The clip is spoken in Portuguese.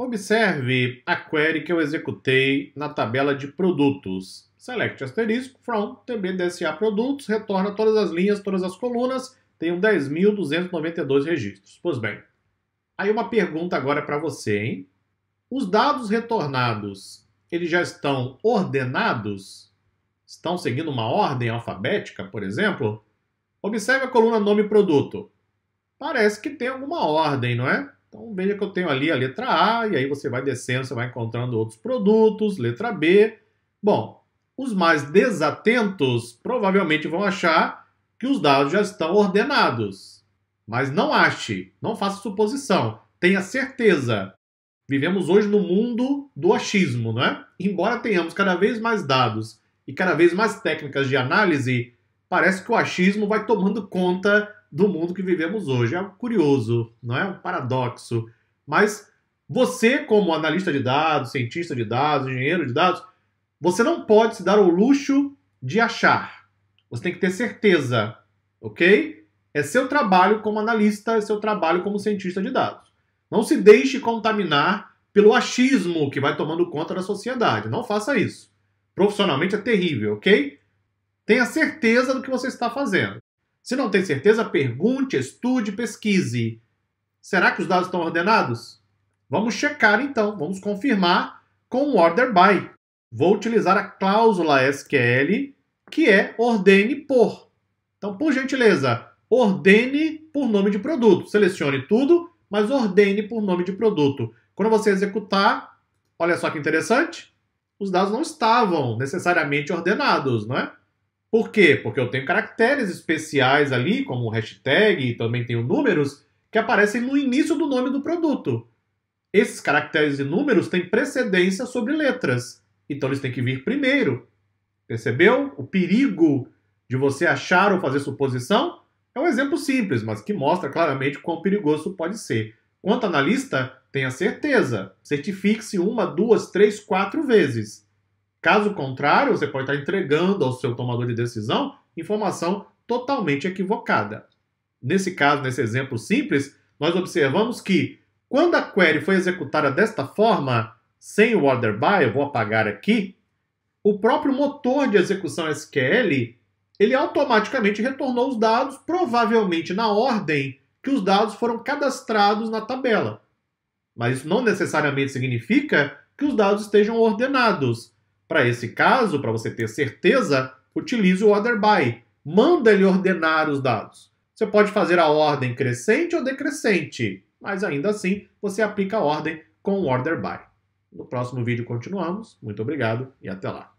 Observe a query que eu executei na tabela de produtos. Select asterisco from tbdsa produtos, retorna todas as linhas, todas as colunas, tenho 10.292 registros. Pois bem, aí uma pergunta agora para você, hein? Os dados retornados, eles já estão ordenados? Estão seguindo uma ordem alfabética, por exemplo? Observe a coluna nome produto. Parece que tem alguma ordem, não é? Então veja que eu tenho ali a letra A, e aí você vai descendo, você vai encontrando outros produtos, letra B. Bom, os mais desatentos provavelmente vão achar que os dados já estão ordenados. Mas não ache, não faça suposição, tenha certeza. Vivemos hoje no mundo do achismo, não é? Embora tenhamos cada vez mais dados e cada vez mais técnicas de análise, parece que o achismo vai tomando conta do mundo que vivemos hoje. É curioso, não é? Um paradoxo. Mas você, como analista de dados, cientista de dados, engenheiro de dados, você não pode se dar o luxo de achar. Você tem que ter certeza, ok? É seu trabalho como analista, é seu trabalho como cientista de dados. Não se deixe contaminar pelo achismo que vai tomando conta da sociedade. Não faça isso. Profissionalmente é terrível, ok? Tenha certeza do que você está fazendo. Se não tem certeza, pergunte, estude, pesquise. Será que os dados estão ordenados? Vamos checar então, vamos confirmar com o order by. Vou utilizar a cláusula SQL, que é ordene por. Então, por gentileza, ordene por nome de produto. Selecione tudo, mas ordene por nome de produto. Quando você executar, olha só que interessante, os dados não estavam necessariamente ordenados, não é? Por quê? Porque eu tenho caracteres especiais ali, como hashtag e também tenho números, que aparecem no início do nome do produto. Esses caracteres e números têm precedência sobre letras, então eles têm que vir primeiro. Percebeu o perigo de você achar ou fazer suposição? É um exemplo simples, mas que mostra claramente quão perigoso pode ser. Quanto analista, tenha certeza. Certifique-se uma, duas, três, quatro vezes. Caso contrário, você pode estar entregando ao seu tomador de decisão informação totalmente equivocada. Nesse caso, nesse exemplo simples, nós observamos que quando a query foi executada desta forma, sem o order by, eu vou apagar aqui, o próprio motor de execução SQL, ele automaticamente retornou os dados, provavelmente na ordem que os dados foram cadastrados na tabela. Mas isso não necessariamente significa que os dados estejam ordenados. Para esse caso, para você ter certeza, utilize o order by. Manda ele ordenar os dados. Você pode fazer a ordem crescente ou decrescente, mas ainda assim você aplica a ordem com o order by. No próximo vídeo continuamos. Muito obrigado e até lá.